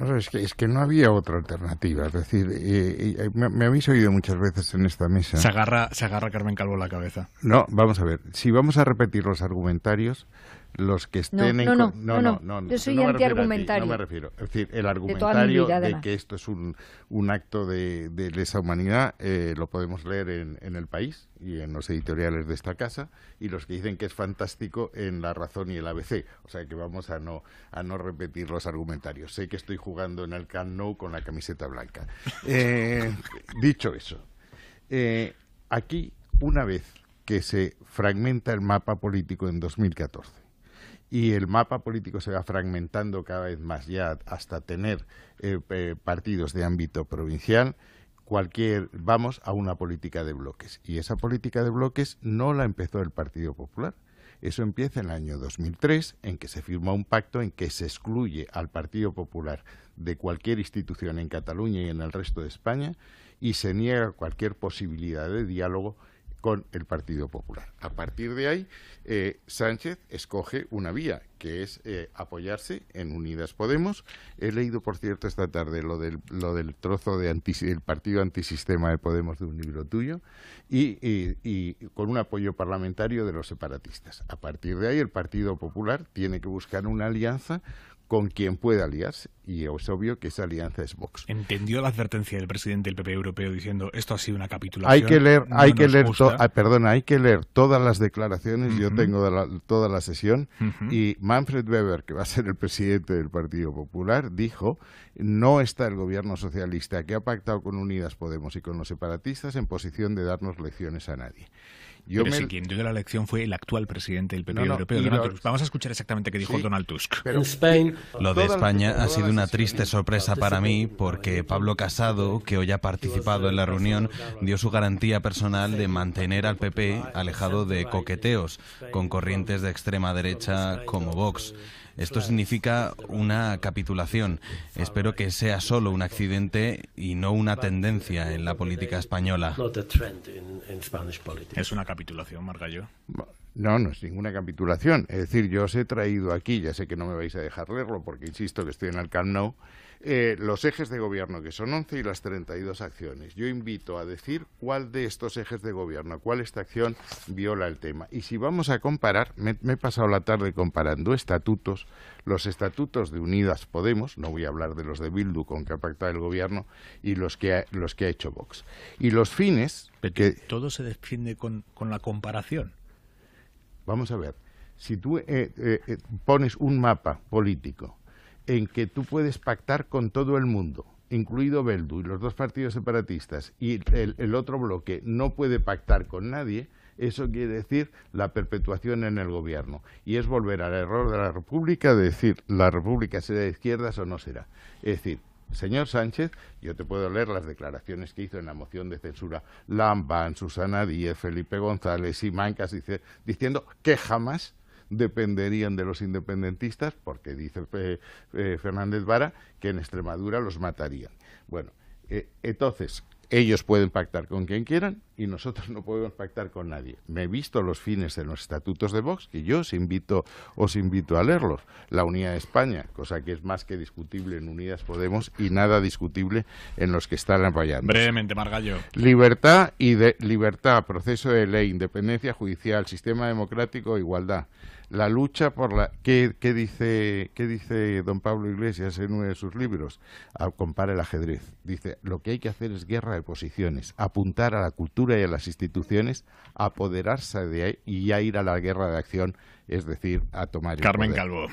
No, es, que, no había otra alternativa. Es decir, eh, eh, me, me, habéis oído muchas veces en esta mesa. Se agarra, se agarra Carmen Calvo la cabeza. No, vamos a ver. Si vamos a repetir los argumentarios, los que estén en no, no, no, no, yo soy antiargumentario. No me refiero. Es decir, el argumentario de, que esto es un, acto de, lesa humanidad eh, lo podemos leer en, El País y en los editoriales de esta casa y los que dicen que es fantástico en La Razón y el ABC. O sea que vamos a no, repetir los argumentarios. Sé que estoy jugando en el can no con la camiseta blanca. Eh, dicho eso, eh, aquí una vez que se fragmenta el mapa político en 2014 y el mapa político se va fragmentando cada vez más ya hasta tener eh, partidos de ámbito provincial cualquier vamos a una política de bloques y esa política de bloques no la empezó el Partido Popular eso empieza en el año 2003, en que se firma un pacto en que se excluye al Partido Popular de cualquier institución en Cataluña y en el resto de España y se niega cualquier posibilidad de diálogo con el Partido Popular. A partir de ahí, eh, Sánchez escoge una vía, que es eh, apoyarse en Unidas Podemos. He leído, por cierto, esta tarde lo del, lo del trozo del partido antisistema de Podemos de un libro tuyo, y, con un apoyo parlamentario de los separatistas. A partir de ahí, el Partido Popular tiene que buscar una alianza con quien pueda aliarse. Y es obvio que esa alianza es Vox. ¿Entendió la advertencia del presidente del PP e europeo diciendo esto ha sido una capitulación? Hay que leer, hay que leer, hay que leer todas las declaraciones. Yo tengo toda la sesión. Y Manfred Weber, que va a ser el presidente del Partido Popular, dijo: no está el gobierno socialista que ha pactado con Unidas Podemos y con los separatistas en posición de darnos lecciones a nadie. Yo pero quien dio la elección fue el actual presidente del PP europeo, Donald Vamos a escuchar exactamente qué dijo Donald Tusk. Lo de España ha sido una triste sorpresa para mí porque Pablo Casado, que hoy ha participado en la reunión, dio su garantía personal de mantener al PP alejado de coqueteos con corrientes de extrema derecha como Vox. Esto significa una capitulación. Espero que sea solo un accidente y no una tendencia en la política española. Es una capitulación, Margallo. No, no es ninguna capitulación. Es decir, yo os he traído aquí, ya sé que no me vais a dejar leerlo porque insisto que estoy en el eh, los ejes de gobierno, que son 11 y las 32 acciones. Yo invito a decir cuál de estos ejes de gobierno, cuál esta acción viola el tema. Y si vamos a comparar, me, he pasado la tarde comparando estatutos, los estatutos de Unidas Podemos, no voy a hablar de los de Bildu con que ha pactado el gobierno, y los que ha, los que ha hecho Vox. Y los fines... todo se defiende con, la comparación. Vamos a ver, si tú eh, eh, pones un mapa político en que tú puedes pactar con todo el mundo, incluido Beldu y los dos partidos separatistas, y el, otro bloque no puede pactar con nadie, eso quiere decir la perpetuación en el gobierno. Y es volver al error de la República de decir, la República será de izquierdas o no será. Es decir, señor Sánchez, yo te puedo leer las declaraciones que hizo en la moción de censura Lamban, Susana Díez, Felipe González y Mancas, diciendo que jamás dependerían de los independentistas, porque dice eh, eh, Fernández Vara que en Extremadura los matarían. Bueno, eh, entonces, ellos pueden pactar con quien quieran y nosotros no podemos pactar con nadie. Me he visto los fines de los estatutos de Vox, que yo os invito, os invito a leerlos. La unidad de España, cosa que es más que discutible en Unidas Podemos y nada discutible en los que están apoyando. Brevemente, Margallo. Libertad, y de, libertad, proceso de ley, independencia judicial, sistema democrático, igualdad la lucha por la... ¿Qué, dice, qué dice don Pablo Iglesias en uno de sus libros? Ah, compare compara el ajedrez. Dice, lo que hay que hacer es guerra de posiciones, apuntar a la cultura y a las instituciones, apoderarse de ahí y ya ir a la guerra de acción, es decir, a tomar... Carmen Calvo.